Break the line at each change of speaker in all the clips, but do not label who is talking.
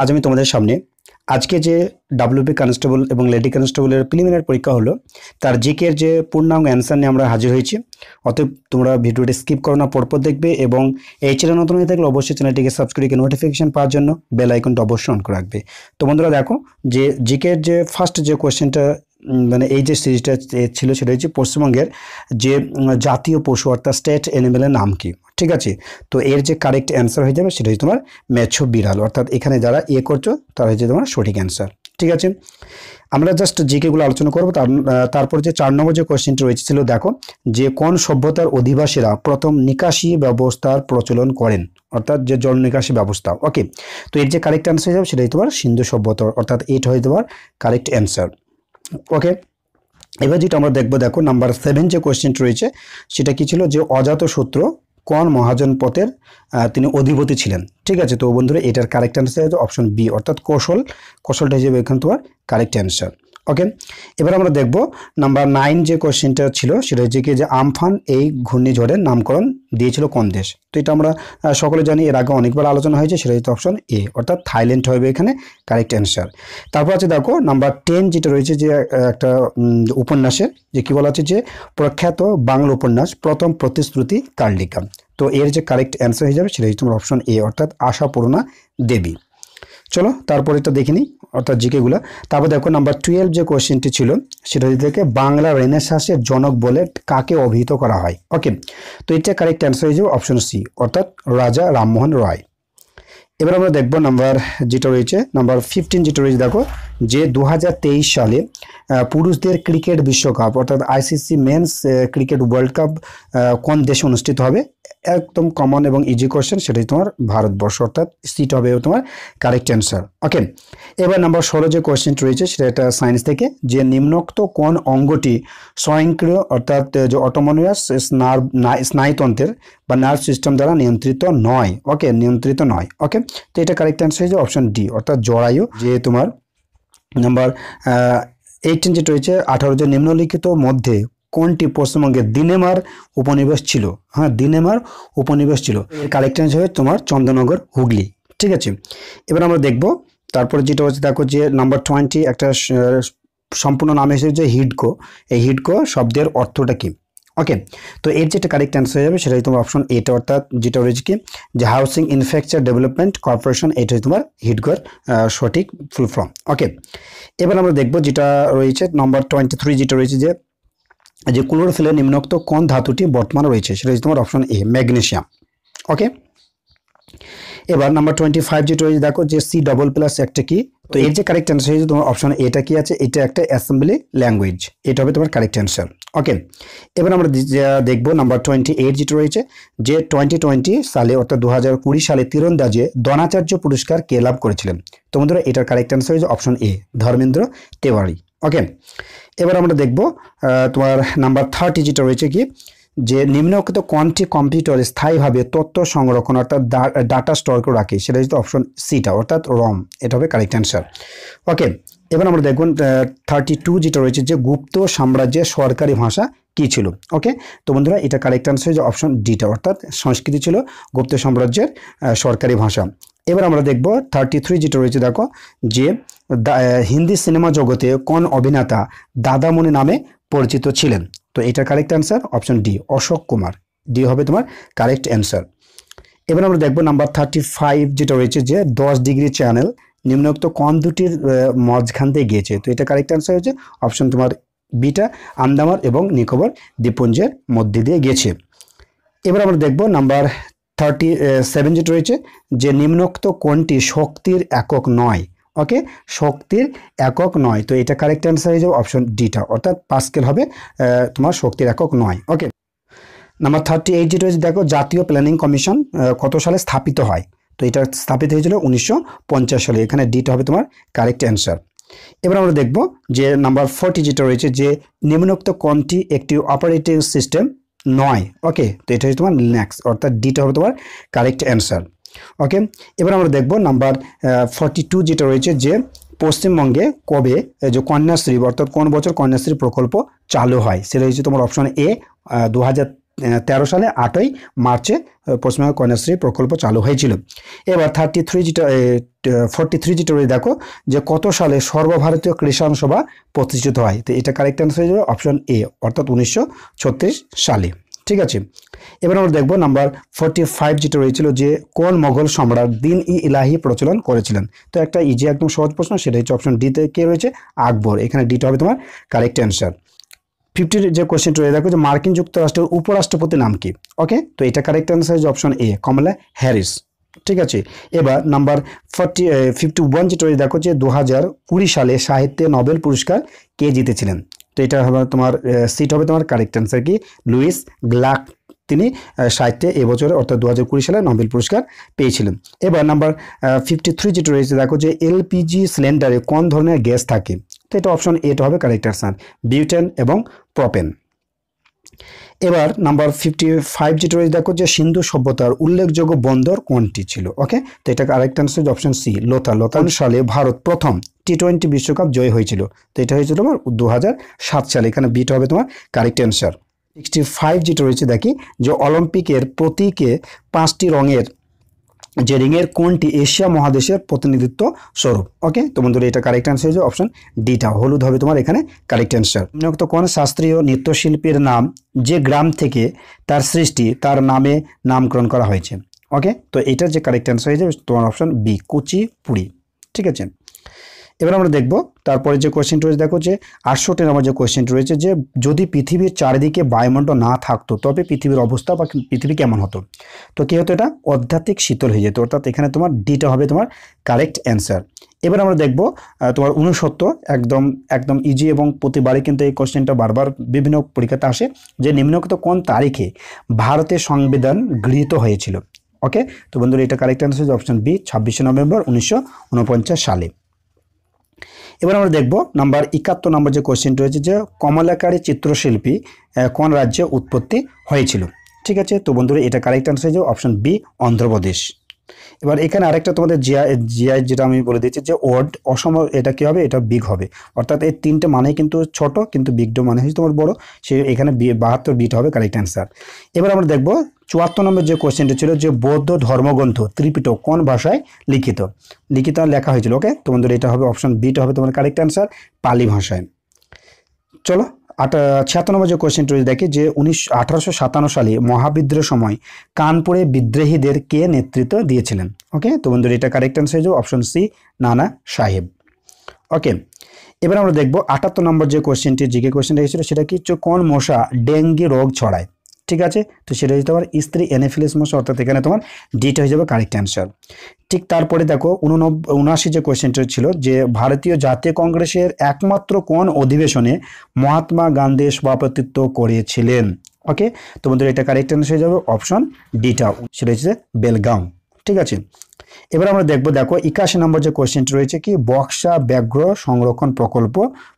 আজ আমি তোমাদের সামনে আজকে যে ডাব্লিউপি কনস্টেবল এবং লেডি কনস্টেবলের প্রিলিমিনারি পরীক্ষা হলো তার জিকের যে পূর্ণাঙ্গ অ্যান্সার নিয়ে আমরা হাজির হয়েছি অতএব তোমরা ভিডিওটি স্কিপ করো না পরপর দেখবে এবং এই চ্যানেল নতুন হয়ে থাকলে অবশ্যই চ্যানেলটিকে সাবস্ক্রাইব করে নোটিফিকেশান পাওয়ার জন্য বেল আইকনটা অবশ্যই অন করে রাখবে তো বন্ধুরা দেখো যে জিকের যে ফার্স্ট যে কোয়েশ্চেনটা মানে এই যে সিরিজটা ছিল সেটা হচ্ছে পশ্চিমবঙ্গের যে জাতীয় পশু অর্থাৎ স্টেট অ্যানিমেলের নাম কি ঠিক আছে তো এর যে কারেক্ট অ্যান্সার হয়ে যাবে সেটা হচ্ছে তোমার ম্যাচো বিড়াল অর্থাৎ এখানে যারা এ করছো তারা হচ্ছে তোমার সঠিক অ্যান্সার ঠিক আছে আমরা জাস্ট জিকেগুলো আলোচনা করবো তারপর যে চার নম্বর যে কোয়েশ্চেনটি রয়েছে ছিল দেখো যে কোন সভ্যতার অধিবাসীরা প্রথম নিকাশি ব্যবস্থার প্রচলন করেন অর্থাৎ যে জল নিকাশি ব্যবস্থা ওকে তো এর যে কারেক্ট অ্যান্সার হয়ে যাবে সেটাই তোমার সিন্ধু সভ্যতা অর্থাৎ এটা হয়ে তোমার কারেক্ট অ্যান্সার ওকে এবার যেটা আমরা দেখবো দেখো নাম্বার সেভেন যে কোয়েশ্চেনটি রয়েছে সেটা কি ছিল যে অজাত সূত্র মহাজন পথের তিনি অধিপতি ছিলেন ঠিক আছে তো বন্ধুরা এটার কারেক্ট অ্যান্সার অপশন বি অর্থাৎ কৌশল কৌশলটা হিসেবে এখানে তোমার কারেক্ট অ্যান্সার ওকে এবার আমরা দেখব নাম্বার নাইন যে কোয়েশ্চেনটা ছিল সেটা হচ্ছে কি যে আমফান এই ঘূর্ণিঝড়ের নামকরণ দিয়েছিল কোন দেশ তো এটা আমরা সকলে জানি এর আগে অনেকবার আলোচনা হয়েছে সেটা হচ্ছে অপশন এ অর্থাৎ থাইল্যান্ড হবে এখানে কারেক্ট অ্যান্সার তারপর আছে দেখো নাম্বার টেন যেটা রয়েছে যে একটা উপন্যাসের যে কি বলা হচ্ছে যে প্রখ্যাত বাংলা উপন্যাস প্রথম প্রতিশ্রুতি কার্লিকা তো এর যে কারেক্ট অ্যান্সার হয়ে যাবে সেটা হচ্ছে তোমার অপশন এ অর্থাৎ আশাপূর্ণা দেবী চলো তারপরে তো দেখিনি অর্থাৎ জিকেগুলো তারপর দেখো নাম্বার টুয়েলভ যে কোয়েশ্চেনটি ছিল সেটা থেকে বাংলা রেনেসাসের জনক বলে কাকে অভিহিত করা হয় ওকে তো এটা কারেক্ট অ্যান্সার হয়ে যাবে অপশন সি অর্থাৎ রাজা রামমোহন রায় এবার আমরা দেখব নাম্বার যেটা রয়েছে নাম্বার ফিফটিন যেটা রয়েছে দেখো যে দু সালে পুরুষদের ক্রিকেট বিশ্বকাপ অর্থাৎ ICC men's cricket world cup কোন দেশে অনুষ্ঠিত হবে একদম কমন এবং ইজি কোয়েশ্চেন সেটাই তোমার ভারতবর্ষ অর্থাৎ সিট হবে তোমার কারেক্ট অ্যান্সার ওকে এবার নাম্বার ষোলো যে কোয়েশ্চেনটি রয়েছে সেটা একটা সায়েন্স থেকে যে নিম্নোক্ত কোন অঙ্গটি স্বয়ংক্রিয় অর্থাৎ যে অটোমোনিয়াস স্নার্ভ স্নায়ুতন্ত্রের বা নার্ভ সিস্টেম দ্বারা নিয়ন্ত্রিত নয় ওকে নিয়ন্ত্রিত নয় ওকে তো এটা কারেক্ট অ্যান্সার হয়েছে অপশন ডি অর্থাৎ জরায়ু যে তোমার নাম্বার এইটিন যেটা রয়েছে আঠারো যে নিম্নলিখিত মধ্যে কোনটি পশ্চিমবঙ্গের দিনেমার উপনিবেশ ছিল হ্যাঁ দিনেমার উপনিবেশ ছিল এর কালেকশন হবে তোমার চন্দ্রনগর হুগলি ঠিক আছে এবার আমরা দেখব তারপরে যেটা হচ্ছে দেখো যে নাম্বার টোয়েন্টি একটা সম্পূর্ণ নাম হিসেবে যে হিডকো এই হিডকো শব্দের অর্থটা কী ওকে তো এর যেটা কারেক্ট অ্যান্সার হয়ে যাবে সেটাই তোমার অপশন এটা অর্থাৎ যেটা রয়েছে কি যে হাউসিং ইনফ্রাস্ট্রাকচার ডেভেলপমেন্ট কর্পোরেশন এটা হচ্ছে তোমার হিটগর সঠিক ফুল ফর্ম ওকে এবার আমরা দেখব যেটা রয়েছে নম্বর টোয়েন্টি থ্রি যেটা রয়েছে যে যে ক্লোরোফিলে নিম্নোক্ত কোন ধাতুটি বর্তমান রয়েছে সেটা হচ্ছে তোমার অপশন এ ম্যাগনেশিয়াম ওকে এবার নাম্বার টোয়েন্টি ফাইভ যেটা রয়েছে দেখো যে সি ডবল প্লাস একটা কি তো এর যে কারেক্ট অ্যান্সার হয়েছে তোমার অপশন এটা কি আছে এটা একটা অ্যাসেম্বলি ল্যাঙ্গুয়েজ এটা হবে তোমার কারেক্ট অ্যান্সার ওকে এবার আমরা দেখবো নাম্বার টোয়েন্টি এইট যেটা রয়েছে যে টোয়েন্টি টোয়েন্টি সালে অর্থাৎ দু হাজার কুড়ি সালে তীরন্দাজে দনাচার্য পুরস্কার কে লাভ করেছিলেন তোমাদের এটার কারেক্ট অ্যান্সার হয়েছে option A Dharmendra Tewari okay এবার আমরা দেখব তোমার নাম্বার থার্টি যেটা রয়েছে কি যে নিম্নকৃত কোয়ান্টি কম্পিউটার স্থায়ীভাবে তথ্য সংরক্ষণ অর্থাৎ ডাটা স্টোর করে রাখে সেটা হচ্ছে অপশন সিটা অর্থাৎ রম এটা হবে কারেক্ট অ্যান্সার ওকে এবার আমরা দেখুন থার্টি টু যেটা রয়েছে যে গুপ্ত সাম্রাজ্যের সরকারি ভাষা কি ছিল ওকে তো বন্ধুরা এটা কারেক্ট আনসার যে অপশন ডিটা অর্থাৎ সংস্কৃতি ছিল গুপ্ত সাম্রাজ্যের সরকারি ভাষা এবার আমরা দেখব থার্টি থ্রি যেটা রয়েছে দেখো যে হিন্দি সিনেমা জগতে কোন অভিনেতা দাদামণি নামে পরিচিত ছিলেন তো এটা correct answer option D Ashok Kumar D হবে তোমার কারেক্ট অ্যান্সার এবার আমরা দেখব নাম্বার থার্টি ফাইভ যেটা রয়েছে যে দশ ডিগ্রি চ্যানেল নিম্নোক্ত কোন দুটির মাঝখান দিয়ে গিয়েছে তো এটা কারেক্ট অ্যান্সার হচ্ছে অপশন তোমার বিটা আন্দামান এবং নিকোবর দ্বীপপুঞ্জের মধ্যে দিয়ে গেছে এবার আমরা দেখব নাম্বার থার্টি সেভেন যেটা রয়েছে যে নিম্নোক্ত কোনটি শক্তির একক নয় ওকে শক্তির একক নয় তো এটা কারেক্ট অ্যান্সার হয়ে যাবে অপশন ডিটা অর্থাৎ পাস্কেল হবে তোমার শক্তির একক নয় ওকে নাম্বার থার্টি এইট যেটা রয়েছে দেখো জাতীয় প্ল্যানিং কমিশন কত সালে স্থাপিত হয় তো এটা স্থাপিত হয়েছিল উনিশশো সালে এখানে ডিটা হবে তোমার কারেক্ট অ্যান্সার এবার আমরা দেখব যে নাম্বার ফোরটি যেটা রয়েছে যে নিম্নোক্ত কোনটি একটি অপারেটিং সিস্টেম নয় ওকে তো এটা হচ্ছে তোমার ল্যাক্স অর্থাৎ ডিটা হবে তোমার কারেক্ট অ্যান্সার ওকে এবার আমরা দেখব নাম্বার ফর্টি টু যেটা রয়েছে যে পশ্চিমবঙ্গে কবে যে কন্যাশ্রী অর্থাৎ কোন বছর কন্যাশ্রী প্রকল্প চালু হয় সেটা হচ্ছে তোমার অপশন এ দু তেরো সালে আটই মার্চে পশ্চিমবঙ্গ কন্যাশ্রী প্রকল্প চালু হয়েছিল এবার থার্টি থ্রি যেটা ফোরটি থ্রি যেটা দেখো যে কত সালে সর্বভারতীয় কৃষাণ সভা প্রতিষ্ঠিত হয় তো এটা কারেক্ট অ্যান্সার হয়ে যাবে অপশন এ অর্থাৎ উনিশশো সালে ঠিক আছে এবার আমরা দেখব নাম্বার ফোরটি ফাইভ যেটা রয়েছিল যে কোন মোগল সম্রাট দিন ই ইলাহি প্রচলন করেছিলেন তো একটা ইজি একদম সহজ প্রশ্ন সেটা হচ্ছে অপশন ডিতে কে রয়েছে আকবর এখানে ডিটা হবে তোমার কারেক্ট অ্যান্সার ফিফটি যে কোয়েশ্চেন রয়ে দেখো যে মার্কিন যুক্তরাষ্ট্রের উপরাষ্ট্রপতির নাম কি ওকে তো এটা কারেক্ট অ্যান্সার হচ্ছে অপশন এ কমলা হ্যারিস ঠিক আছে এবার নাম্বার ফর্টি ফিফটি ওয়ান যেটা রয়েছে দেখো যে দু সালে সাহিত্যে নোবেল পুরস্কার কে জিতেছিলেন তো এটা হবে তোমার সিট হবে তোমার কারেক্ট অ্যান্সার কি লুইস গ্লাক তিনি সাহিত্যে এবছরে অর্থাৎ দু হাজার কুড়ি সালে নোবেল পুরস্কার পেয়েছিলেন এবার নাম্বার ফিফটি থ্রি যেটা রয়েছে দেখো যে এলপিজি সিলিন্ডারে কোন ধরনের গ্যাস থাকে তো এটা অপশন এটা হবে কারেক্ট অ্যান্সার বিউটেন এবং প্রপেন এবার নাম্বার ফিফটি ফাইভ যেটা রয়েছে দেখো যে সিন্ধু সভ্যতার উল্লেখযোগ্য বন্দর কোনটি ছিল ওকে তো এটা কারেক্ট অ্যান্সার অপশন সি লোতা লোতান সালে ভারত প্রথম টি টোয়েন্টি বিশ্বকাপ জয় হয়েছিল তো এটা হয়েছিল তোমার দু সালে এখানে বিটা হবে তোমার কারেক্ট অ্যান্সার সিক্সটি ফাইভ যেটা রয়েছে দেখি যে অলিম্পিকের প্রতীকে পাঁচটি রঙের যে রিংয়ের কোনটি এশিয়া মহাদেশের প্রতিনিধিত্ব স্বরূপ ওকে তো বন্ধুরা এটা কারেক্ট অ্যান্সার হয়েছে অপশন ডিটা হলুদ হবে তোমার এখানে কারেক্ট অ্যান্সার নিম্নোক্ত কোন শাস্ত্রীয় নৃত্যশিল্পীর নাম যে গ্রাম থেকে তার সৃষ্টি তার নামে নামকরণ করা হয়েছে ওকে তো এটার যে কারেক্ট অ্যান্সার হয়ে যাবে তোমার অপশন বি কুচিপুড়ি ঠিক আছে এবার আমরা দেখব তারপরে যে কোয়েশ্চেনটি রয়েছে দেখো যে আটষট্টি নম্বর যে কোয়েশ্চেনটি রয়েছে যে যদি পৃথিবীর চারিদিকে বায়ুমণ্ডল না থাকতো তবে পৃথিবীর অবস্থা বা পৃথিবী কেমন হতো তো কী হতো এটা অধ্যাত্মিক শীতল হয়ে যেত অর্থাৎ এখানে তোমার ডিটা হবে তোমার কারেক্ট অ্যান্সার এবার আমরা দেখব তোমার উনসত্তর একদম একদম ইজি এবং প্রতিবারই কিন্তু এই কোশ্চেনটা বারবার বিভিন্ন পরীক্ষাতে আসে যে নিম্নকৃত কোন তারিখে ভারতের সংবিধান গৃহীত হয়েছিল ওকে তো বন্ধুরা এটা কারেক্ট অ্যান্সার অপশন বি ছাব্বিশে নভেম্বর উনিশশো সালে এবার আমরা দেখব নাম্বার একাত্তর নম্বর যে কোশ্চেন রয়েছে যে কমলাকারী চিত্রশিল্পী কোন রাজ্যে উৎপত্তি হয়েছিল ঠিক আছে তো বন্ধুরা এটা কারেক্ট হয়ে যে অপশন বি অন্ধ্রপ্রদেশ এবার এখানে আরেকটা তোমাদের জিআই জিআই যেটা আমি বলে দিচ্ছি যে ওয়ার্ড অসম এটা কী হবে এটা বিগ হবে অর্থাৎ এর তিনটে মানে কিন্তু ছোট কিন্তু বিগ ডো মানে হচ্ছে তোমার বড় সে এখানে বাহাত্তর বিট হবে কারেক্ট অ্যান্সার এবার আমরা দেখব চুয়াত্তর নম্বর যে কোয়েশ্চেনটি ছিল যে বৌদ্ধ ধর্মগ্রন্থ ত্রিপিট কোন ভাষায় লিখিত লিখিত লেখা হয়েছিল ওকে তোমাদের এটা হবে অপশন বিটা হবে তোমার কারেক্ট অ্যান্সার পালি ভাষায় চলো আট ছিয়াত্তর নম্বর যে কোয়েশ্চেনটি দেখে যে উনিশ আঠারোশো সাতান্ন সালে মহাবিদ্রোহ সময় কানপুরে বিদ্রোহীদের কে নেতৃত্ব দিয়েছিলেন ওকে তো বন্ধুরা এটা কারেক্ট অ্যান্সার হয়ে অপশন সি নানা সাহেব ওকে এবার আমরা দেখবো আটাত্তর নম্বর যে কোয়েশ্চেনটি জিকে কোয়েশ্চেন রেখেছিল সেটা কি কোন মশা ডেঙ্গি রোগ ছড়ায় ঠিক আছে তো সেটা হচ্ছে তোমার স্ত্রী এনেফিলিস মশা অর্থাৎ এখানে তোমার ডিটা হয়ে যাবে কারেক্ট অ্যান্সার ঠিক তারপরে দেখো উননব্বই উনআশি যে কোয়েশ্চেনটা ছিল যে ভারতীয় জাতীয় কংগ্রেসের একমাত্র কোন অধিবেশনে মহাত্মা গান্ধী সভাপতিত্ব করেছিলেন ওকে তোমাদের এটা কারেক্ট অ্যান্সার হয়ে যাবে অপশন ডিটা সেটা হচ্ছে বেলগাঁও ঠিক আছে এবার আমরা দেখব দেখো একাশি নম্বর যে কোয়েশ্চেনটি রয়েছে কি বক্সা ব্যাঘ্র সংরক্ষণ প্রকল্প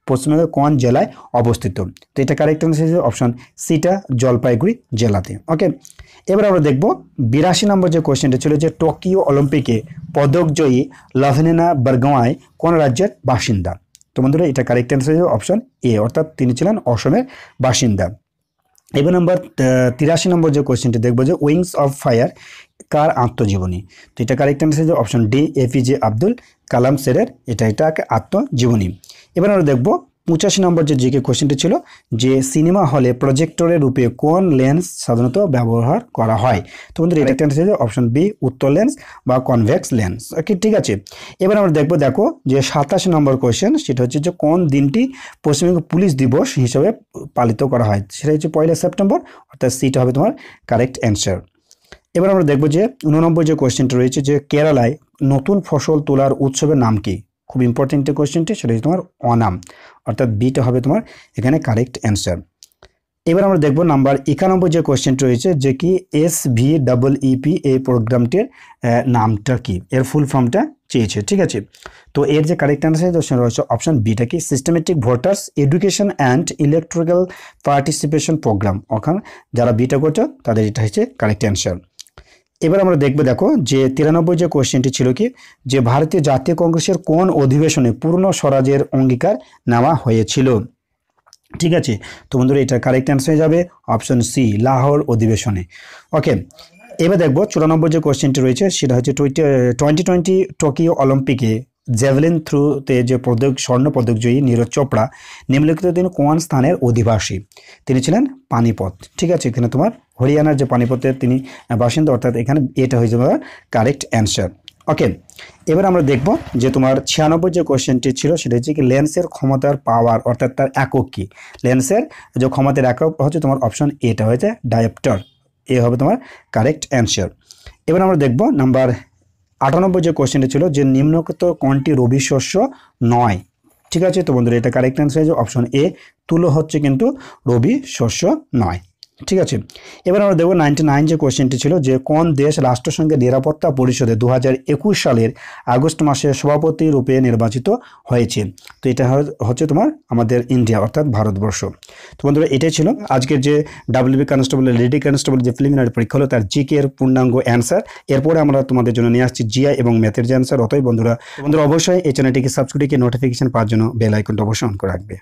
পশ্চিমবঙ্গের কোন জেলায় অবস্থিত তো এটা কারেক্ট আনসার হিসেবে অপশন সিটা জলপাইগুড়ি জেলাতে ওকে এবার আমরা দেখব বিরাশি নম্বর যে কোয়েশ্চেনটা ছিল যে টোকিও অলিম্পিকে পদকজয়ী লাভনেনা বরগাঁয় কোন রাজ্যের বাসিন্দা তো বন্ধুরা এটা কারেক্ট অ্যান্সার অপশন এ অর্থাৎ তিনি ছিলেন অসমের বাসিন্দা এবার নম্বর তিরাশি নম্বর যে কোয়েশ্চেনটি দেখবো যে উইংস অফ ফায়ার কার আত্মজীবনী তো এটা কারেক্ট অ্যান্সার যে option D APJ Abdul Kalam সেরের এটা এটা আত্মজীবনী এবার আমরা দেখবো পঁচাশি নম্বর যে জিকে কোশ্চেনটি ছিল যে সিনেমা হলে প্রজেক্টরের রূপে কোন লেন্স সাধারণত ব্যবহার করা হয় তো বন্ধুরা এটা একটা ছিল অপশন বি উত্তর লেন্স বা কনভেক্স লেন্স ওকে ঠিক আছে এবার আমরা দেখবো দেখো যে সাতাশি নম্বর কোয়েশন সেটা হচ্ছে যে কোন দিনটি পশ্চিমবঙ্গ পুলিশ দিবস হিসেবে পালিত করা হয় সেটা হচ্ছে পয়লা সেপ্টেম্বর অর্থাৎ সিটা হবে তোমার কারেক্ট অ্যান্সার এবার আমরা দেখবো যে উননব্বই যে কোয়েশ্চেনটা রয়েছে যে কেরালায় নতুন ফসল তোলার উৎসবের নাম কি খুব ইম্পর্টেন্ট যে কোয়েশ্চেনটি সেটা হচ্ছে তোমার অনাম অর্থাৎ বিটা হবে তোমার এখানে কারেক্ট অ্যান্সার এবার আমরা দেখব নাম্বার একানব্বই যে কোয়েশ্চেনটি রয়েছে যে কি এস ভি ডাবল ইপি এই প্রোগ্রামটির নামটা কি এর ফুল ফর্মটা চেয়েছে ঠিক আছে তো এর যে কারেক্ট অ্যান্সার রয়েছে অপশন বিটা কি systematic voters education and electrical participation programme ওখানে যারা বিটা করছে তাদের এটা হচ্ছে কারেক্ট অ্যান্সার এবার আমরা দেখব দেখো যে তিরানব্বই যে কোয়েশ্চেনটি ছিল কি যে ভারতীয় জাতীয় কংগ্রেসের কোন অধিবেশনে পূর্ণ স্বরাজের অঙ্গীকার নেওয়া হয়েছিল ঠিক আছে তো বন্ধুরা এটা কারেক্ট অ্যান্সার হয়ে যাবে অপশন সি লাহোর অধিবেশনে ওকে এবার দেখব চুরানব্বই যে কোয়েশ্চেনটি রয়েছে সেটা হচ্ছে টোয়েন্টি টোয়েন্টি টোকিও অলিম্পিকে জেভলিন থ্রুতে যে পদক স্বর্ণ পদকজয়ী নীরজ চোপড়া নিম্নলিখিত তিনি কোন স্থানের অধিবাসী তিনি ছিলেন পানিপথ ঠিক আছে এখানে তোমার হরিয়ানার যে পানিপথে তিনি বাসিন্দা অর্থাৎ এখানে এটা হয়ে যাবে কারেক্ট অ্যান্সার ওকে এবার আমরা দেখব যে তোমার ছিয়ানব্বই যে কোয়েশ্চেনটি ছিল সেটা হচ্ছে কি লেন্সের ক্ষমতার পাওয়ার অর্থাৎ তার একক কী লেন্সের যে ক্ষমতার একক হচ্ছে তোমার অপশন এটা হয়েছে ডায়াপ্টার এ হবে তোমার কারেক্ট অ্যান্সার এবার আমরা দেখব নাম্বার আটানব্বই যে কোয়েশ্চেনটা ছিল যে নিম্নকৃত কোনটি রবি শস্য নয় ঠিক আছে তো বন্ধুরা এটা কারেক্ট অ্যান্সার অপশন এ তুলো হচ্ছে কিন্তু রবি শস্য নয় ঠিক আছে এবার আমরা দেখব নাইনটি নাইন যে কোয়েশ্চেনটি ছিল যে কোন দেশ রাষ্ট্রসংঘের নিরাপত্তা পরিষদে দু সালের আগস্ট মাসে সভাপতি রূপে নির্বাচিত হয়েছে তো এটা হচ্ছে তোমার আমাদের ইন্ডিয়া অর্থাৎ ভারতবর্ষ তো বন্ধুরা এটাই ছিল আজকের যে W B constable lady constable যে প্রিলিমিনারি পরীক্ষা হলো তার জিকে এর পূর্ণাঙ্গ অ্যান্সার এরপরে আমরা তোমাদের জন্য নিয়ে আসছি জিয়া এবং ম্যাথের যে অ্যান্সার অতই বন্ধুরা বন্ধুরা অবশ্যই এই চ্যানেলটিকে সাবস্ক্রাইব নোটিফিকেশন পাওয়ার জন্য বেল আইকনটা অবশ্যই অন করে রাখবে